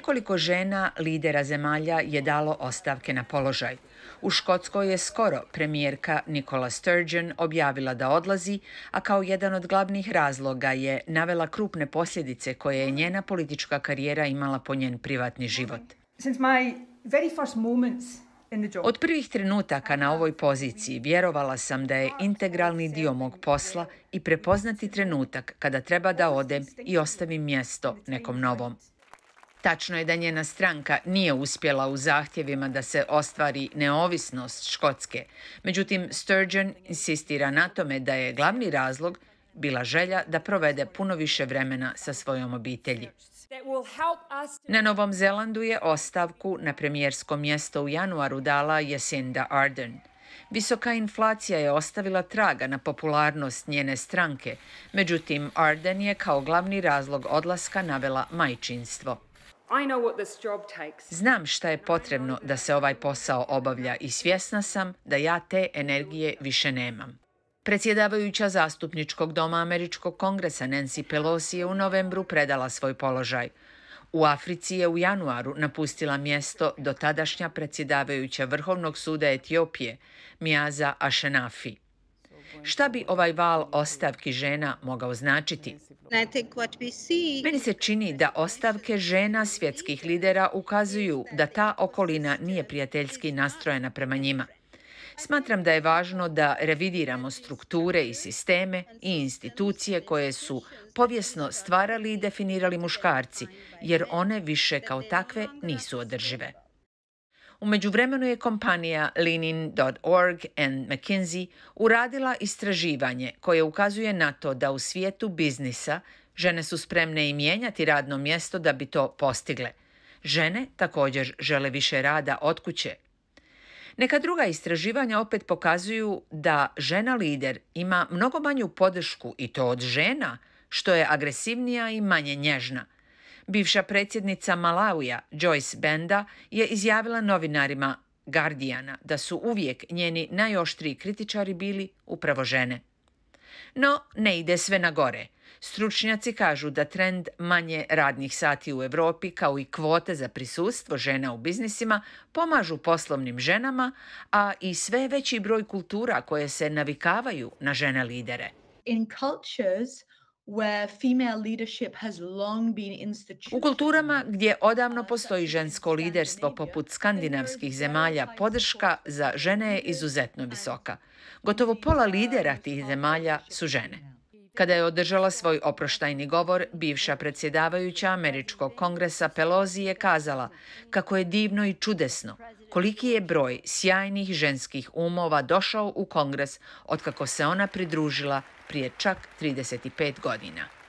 Nekoliko žena lidera zemalja je dalo ostavke na položaj. U Škotskoj je skoro premijerka Nicola Sturgeon objavila da odlazi, a kao jedan od glavnih razloga je navela krupne posljedice koje je njena politička karijera imala po njen privatni život. od prvih trenutaka na ovoj poziciji vjerovala sam da je integralni dio mog posla i prepoznati trenutak kada treba da odem i ostavim mjesto nekom novom. Tačno je da njena stranka nije uspjela u zahtjevima da se ostvari neovisnost Škotske. Međutim, Sturgeon insistira na tome da je glavni razlog bila želja da provede puno više vremena sa svojom obitelji. Na Novom Zelandu je ostavku na premijersko mjesto u januaru dala Jacinda Ardern. Visoka inflacija je ostavila traga na popularnost njene stranke, međutim Arden je kao glavni razlog odlaska navela majčinstvo. Znam šta je potrebno da se ovaj posao obavlja i svjesna sam da ja te energije više nemam. Predsjedavajuća zastupničkog doma Američkog kongresa Nancy Pelosi je u novembru predala svoj položaj. U Africi je u januaru napustila mjesto do tadašnja predsjedavajuća Vrhovnog suda Etiopije, Mijaza Ašenafi. Šta bi ovaj val ostavki žena mogao značiti? Meni se čini da ostavke žena svjetskih lidera ukazuju da ta okolina nije prijateljski nastrojena prema njima. Smatram da je važno da revidiramo strukture i sisteme i institucije koje su povijesno stvarali i definirali muškarci, jer one više kao takve nisu održive. U međuvremenu je kompanija leanin.org and McKinsey uradila istraživanje koje ukazuje na to da u svijetu biznisa žene su spremne i mijenjati radno mjesto da bi to postigle. Žene također žele više rada od kuće. Neka druga istraživanja opet pokazuju da žena lider ima mnogo manju podršku i to od žena, što je agresivnija i manje nježna – Bivša predsjednica Malauja, Joyce Benda, je izjavila novinarima Guardiana da su uvijek njeni najoštriji kritičari bili upravo žene. No, ne ide sve na gore. Stručnjaci kažu da trend manje radnih sati u Europi kao i kvote za prisustvo žena u biznisima pomažu poslovnim ženama, a i sve veći broj kultura koje se navikavaju na žene lidere. In cultures u kulturama gdje odavno postoji žensko liderstvo poput skandinavskih zemalja, podrška za žene je izuzetno visoka. Gotovo pola lidera tih zemalja su žene. Kada je održala svoj oproštajni govor, bivša predsjedavajuća Američkog kongresa Pelosi je kazala kako je divno i čudesno koliki je broj sjajnih ženskih umova došao u kongres otkako se ona pridružila prije čak 35 godina.